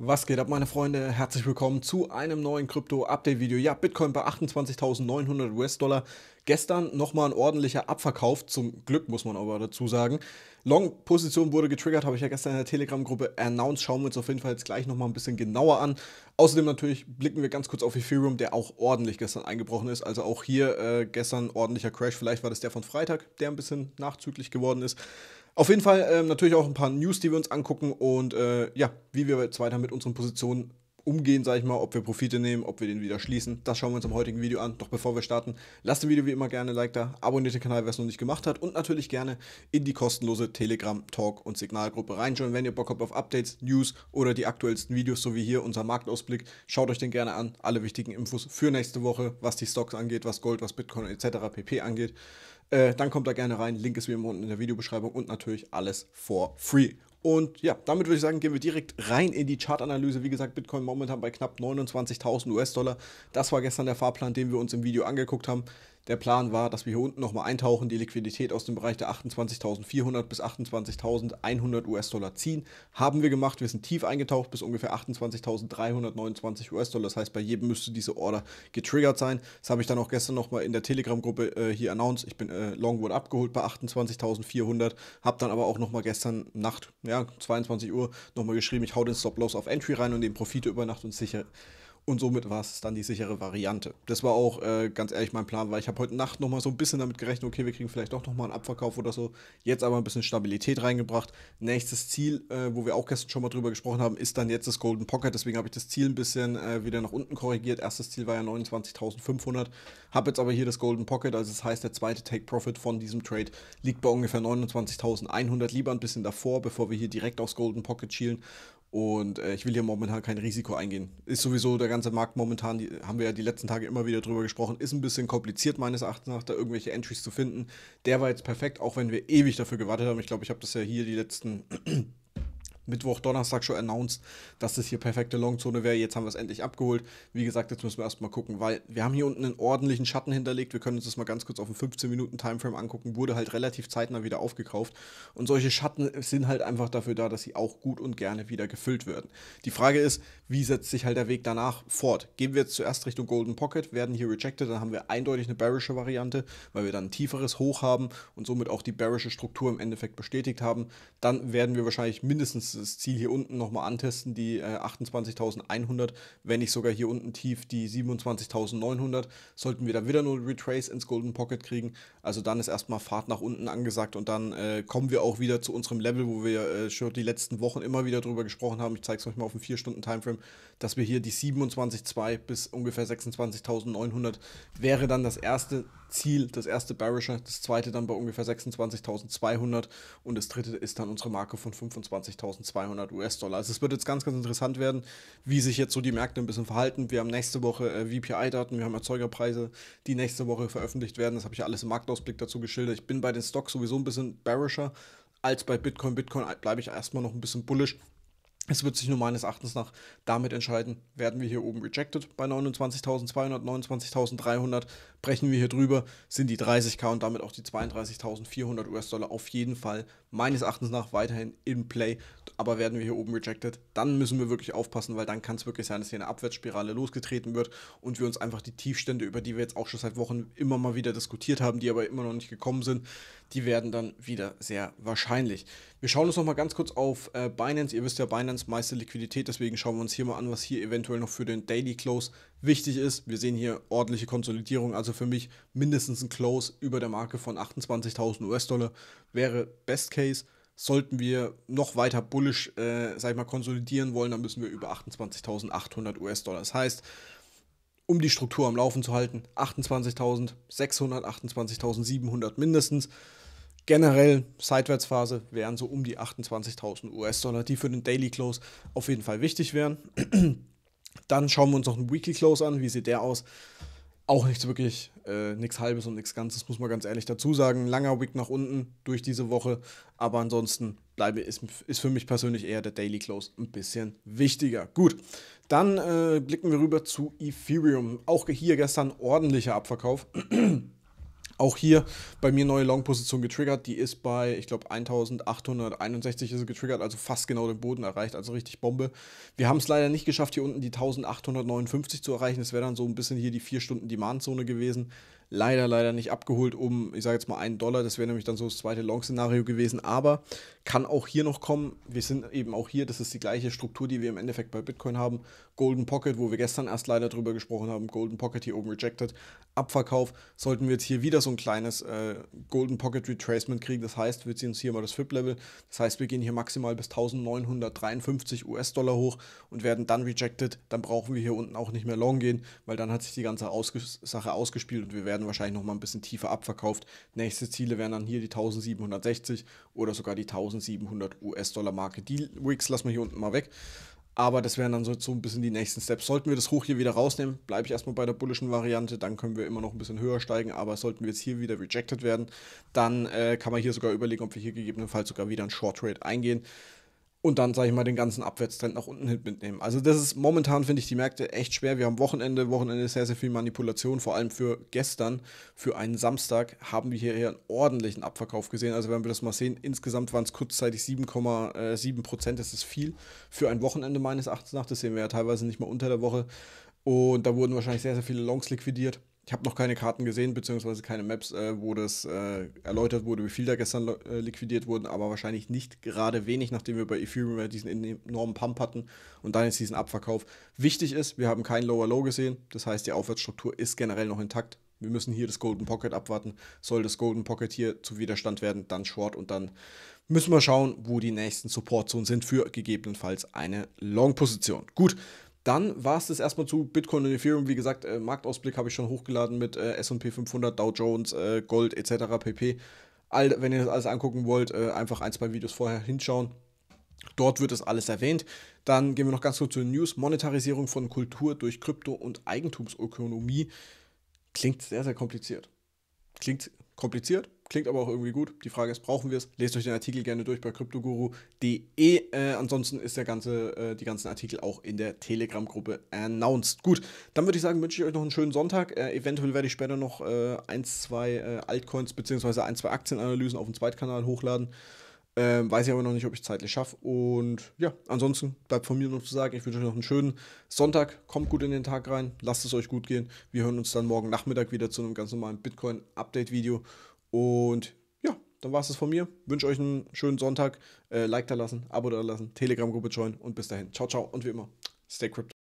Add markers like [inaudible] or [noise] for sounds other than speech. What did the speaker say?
Was geht ab, meine Freunde? Herzlich willkommen zu einem neuen Krypto-Update-Video. Ja, Bitcoin bei 28.900 US-Dollar. Gestern nochmal ein ordentlicher Abverkauf. Zum Glück muss man aber dazu sagen. Long-Position wurde getriggert, habe ich ja gestern in der Telegram-Gruppe announced. Schauen wir uns auf jeden Fall jetzt gleich nochmal ein bisschen genauer an. Außerdem natürlich blicken wir ganz kurz auf Ethereum, der auch ordentlich gestern eingebrochen ist. Also auch hier äh, gestern ordentlicher Crash. Vielleicht war das der von Freitag, der ein bisschen nachzüglich geworden ist. Auf jeden Fall ähm, natürlich auch ein paar News, die wir uns angucken und äh, ja, wie wir jetzt weiter mit unseren Positionen umgehen, sage ich mal, ob wir Profite nehmen, ob wir den wieder schließen. Das schauen wir uns im heutigen Video an. Doch bevor wir starten, lasst dem Video wie immer gerne ein Like da, abonniert den Kanal, wer es noch nicht gemacht hat und natürlich gerne in die kostenlose Telegram, Talk und Signalgruppe reinschauen, wenn ihr Bock habt auf Updates, News oder die aktuellsten Videos, so wie hier unser Marktausblick. Schaut euch den gerne an, alle wichtigen Infos für nächste Woche, was die Stocks angeht, was Gold, was Bitcoin etc. pp angeht. Äh, dann kommt da gerne rein. Link ist wie immer unten in der Videobeschreibung und natürlich alles for free. Und ja, damit würde ich sagen, gehen wir direkt rein in die Chartanalyse. Wie gesagt, Bitcoin momentan bei knapp 29.000 US-Dollar. Das war gestern der Fahrplan, den wir uns im Video angeguckt haben. Der Plan war, dass wir hier unten nochmal eintauchen, die Liquidität aus dem Bereich der 28.400 bis 28.100 US-Dollar ziehen. Haben wir gemacht. Wir sind tief eingetaucht bis ungefähr 28.329 US-Dollar. Das heißt, bei jedem müsste diese Order getriggert sein. Das habe ich dann auch gestern nochmal in der Telegram-Gruppe äh, hier announced. Ich bin äh, Longwood abgeholt bei 28.400. Habe dann aber auch nochmal gestern Nacht, ja, 22 Uhr, nochmal geschrieben, ich hau den Stop-Loss auf Entry rein und den Profit über Nacht und sicher. Und somit war es dann die sichere Variante. Das war auch äh, ganz ehrlich mein Plan, weil ich habe heute Nacht noch mal so ein bisschen damit gerechnet, okay, wir kriegen vielleicht doch noch mal einen Abverkauf oder so. Jetzt aber ein bisschen Stabilität reingebracht. Nächstes Ziel, äh, wo wir auch gestern schon mal drüber gesprochen haben, ist dann jetzt das Golden Pocket. Deswegen habe ich das Ziel ein bisschen äh, wieder nach unten korrigiert. Erstes Ziel war ja 29.500. Habe jetzt aber hier das Golden Pocket, also das heißt, der zweite Take Profit von diesem Trade liegt bei ungefähr 29.100. Lieber ein bisschen davor, bevor wir hier direkt aufs Golden Pocket schielen. Und äh, ich will hier momentan kein Risiko eingehen. Ist sowieso der ganze Markt momentan, die, haben wir ja die letzten Tage immer wieder drüber gesprochen, ist ein bisschen kompliziert meines Erachtens nach, da irgendwelche Entries zu finden. Der war jetzt perfekt, auch wenn wir ewig dafür gewartet haben. Ich glaube, ich habe das ja hier die letzten Mittwoch, Donnerstag schon announced, dass das hier perfekte Longzone wäre. Jetzt haben wir es endlich abgeholt. Wie gesagt, jetzt müssen wir erstmal gucken, weil wir haben hier unten einen ordentlichen Schatten hinterlegt. Wir können uns das mal ganz kurz auf einen 15-Minuten-Timeframe angucken. Wurde halt relativ zeitnah wieder aufgekauft. Und solche Schatten sind halt einfach dafür da, dass sie auch gut und gerne wieder gefüllt werden. Die Frage ist, wie setzt sich halt der Weg danach fort? Gehen wir jetzt zuerst Richtung Golden Pocket, werden hier rejected, dann haben wir eindeutig eine bearische Variante, weil wir dann ein tieferes Hoch haben und somit auch die bearische Struktur im Endeffekt bestätigt haben. Dann werden wir wahrscheinlich mindestens das Ziel hier unten nochmal antesten, die äh, 28.100, wenn nicht sogar hier unten tief die 27.900. Sollten wir da wieder nur Retrace ins Golden Pocket kriegen, also dann ist erstmal Fahrt nach unten angesagt und dann äh, kommen wir auch wieder zu unserem Level, wo wir äh, schon die letzten Wochen immer wieder drüber gesprochen haben. Ich zeige es euch mal auf dem 4-Stunden-Timeframe, dass wir hier die 27.2 bis ungefähr 26.900 wäre dann das erste Ziel, das erste Bearischer, das zweite dann bei ungefähr 26.200 und das dritte ist dann unsere Marke von 25.200 US-Dollar. Also es wird jetzt ganz, ganz interessant werden, wie sich jetzt so die Märkte ein bisschen verhalten. Wir haben nächste Woche äh, VPI-Daten, wir haben Erzeugerpreise, die nächste Woche veröffentlicht werden. Das habe ich alles im Marktausblick dazu geschildert. Ich bin bei den Stocks sowieso ein bisschen Bearischer als bei Bitcoin. Bitcoin bleibe ich erstmal noch ein bisschen bullisch. Es wird sich nur meines Erachtens nach damit entscheiden, werden wir hier oben rejected bei 29.200, 29.300, brechen wir hier drüber, sind die 30k und damit auch die 32.400 US-Dollar auf jeden Fall meines Erachtens nach weiterhin in Play. Aber werden wir hier oben rejected, dann müssen wir wirklich aufpassen, weil dann kann es wirklich sein, dass hier eine Abwärtsspirale losgetreten wird und wir uns einfach die Tiefstände, über die wir jetzt auch schon seit Wochen immer mal wieder diskutiert haben, die aber immer noch nicht gekommen sind, die werden dann wieder sehr wahrscheinlich. Wir schauen uns nochmal ganz kurz auf äh, Binance. Ihr wisst ja, Binance meiste Liquidität, deswegen schauen wir uns hier mal an, was hier eventuell noch für den Daily Close wichtig ist. Wir sehen hier ordentliche Konsolidierung, also also für mich mindestens ein Close über der Marke von 28.000 US-Dollar wäre Best Case. Sollten wir noch weiter bullisch, äh, sag ich mal, konsolidieren wollen, dann müssen wir über 28.800 US-Dollar. Das heißt, um die Struktur am Laufen zu halten, 28.600, 28.700 mindestens. Generell Seitwärtsphase wären so um die 28.000 US-Dollar, die für den Daily Close auf jeden Fall wichtig wären. [clears throat] Dann schauen wir uns noch einen Weekly Close an. Wie sieht der aus? auch nichts wirklich, äh, nichts Halbes und nichts Ganzes, muss man ganz ehrlich dazu sagen. Langer Wick nach unten durch diese Woche, aber ansonsten bleibe, ist, ist für mich persönlich eher der Daily Close ein bisschen wichtiger. Gut, dann äh, blicken wir rüber zu Ethereum. Auch hier gestern ordentlicher Abverkauf. Auch hier bei mir neue Long-Position getriggert. Die ist bei, ich glaube, 1861 ist sie getriggert, also fast genau den Boden erreicht, also richtig Bombe. Wir haben es leider nicht geschafft, hier unten die 1859 zu erreichen. Das wäre dann so ein bisschen hier die 4 Stunden Demand-Zone gewesen leider, leider nicht abgeholt um, ich sage jetzt mal einen Dollar. Das wäre nämlich dann so das zweite Long-Szenario gewesen. Aber kann auch hier noch kommen. Wir sind eben auch hier, das ist die gleiche Struktur, die wir im Endeffekt bei Bitcoin haben. Golden Pocket, wo wir gestern erst leider drüber gesprochen haben. Golden Pocket hier oben rejected. Abverkauf. Sollten wir jetzt hier wieder so ein kleines äh, Golden Pocket Retracement kriegen. Das heißt, wir ziehen uns hier mal das FIP-Level. Das heißt, wir gehen hier maximal bis 1953 US-Dollar hoch und werden dann rejected. Dann brauchen wir hier unten auch nicht mehr long gehen, weil dann hat sich die ganze Ausges Sache ausgespielt und wir werden werden wahrscheinlich mal ein bisschen tiefer abverkauft. Nächste Ziele wären dann hier die 1760 oder sogar die 1700 US-Dollar-Marke. Die Wicks lassen wir hier unten mal weg. Aber das wären dann so, so ein bisschen die nächsten Steps. Sollten wir das hoch hier wieder rausnehmen, bleibe ich erstmal bei der bullischen Variante, dann können wir immer noch ein bisschen höher steigen. Aber sollten wir jetzt hier wieder rejected werden, dann äh, kann man hier sogar überlegen, ob wir hier gegebenenfalls sogar wieder ein Short Trade eingehen und dann, sage ich mal, den ganzen Abwärtstrend nach unten hin mitnehmen. Also das ist momentan, finde ich, die Märkte echt schwer. Wir haben Wochenende, Wochenende sehr, sehr viel Manipulation, vor allem für gestern, für einen Samstag haben wir hier einen ordentlichen Abverkauf gesehen. Also wenn wir das mal sehen, insgesamt waren es kurzzeitig 7,7 äh, Prozent, das ist viel für ein Wochenende meines Erachtens nach. Das sehen wir ja teilweise nicht mal unter der Woche. Und da wurden wahrscheinlich sehr, sehr viele Longs liquidiert. Ich habe noch keine Karten gesehen, beziehungsweise keine Maps, äh, wo das äh, erläutert wurde, wie viel da gestern äh, liquidiert wurden, aber wahrscheinlich nicht gerade wenig, nachdem wir bei Ethereum diesen enormen Pump hatten und dann jetzt diesen Abverkauf. Wichtig ist, wir haben keinen Lower Low gesehen, das heißt, die Aufwärtsstruktur ist generell noch intakt. Wir müssen hier das Golden Pocket abwarten. Soll das Golden Pocket hier zu Widerstand werden, dann Short und dann müssen wir schauen, wo die nächsten Support-Zonen sind für gegebenenfalls eine Long-Position. Gut, dann war es das erstmal zu Bitcoin und Ethereum. Wie gesagt, äh, Marktausblick habe ich schon hochgeladen mit äh, SP 500, Dow Jones, äh, Gold etc. pp. All, wenn ihr das alles angucken wollt, äh, einfach ein, zwei Videos vorher hinschauen. Dort wird das alles erwähnt. Dann gehen wir noch ganz kurz zu den News. Monetarisierung von Kultur durch Krypto und Eigentumsökonomie. Klingt sehr, sehr kompliziert. Klingt kompliziert, klingt aber auch irgendwie gut. Die Frage ist, brauchen wir es? Lest euch den Artikel gerne durch bei cryptoguru.de. Äh, ansonsten ist der ganze, äh, die ganzen Artikel auch in der Telegram-Gruppe announced. Gut, dann würde ich sagen, wünsche ich euch noch einen schönen Sonntag. Äh, eventuell werde ich später noch äh, ein, zwei äh, Altcoins bzw. ein, zwei Aktienanalysen auf dem Zweitkanal hochladen. Ähm, weiß ich aber noch nicht, ob ich zeitlich schaffe. Und ja, ansonsten bleibt von mir nur zu sagen, ich wünsche euch noch einen schönen Sonntag. Kommt gut in den Tag rein, lasst es euch gut gehen. Wir hören uns dann morgen Nachmittag wieder zu einem ganz normalen Bitcoin-Update-Video. Und ja, dann war es das von mir. Wünsche euch einen schönen Sonntag. Äh, like da lassen, Abo da lassen, Telegram-Gruppe joinen und bis dahin. Ciao, ciao und wie immer, stay crypto.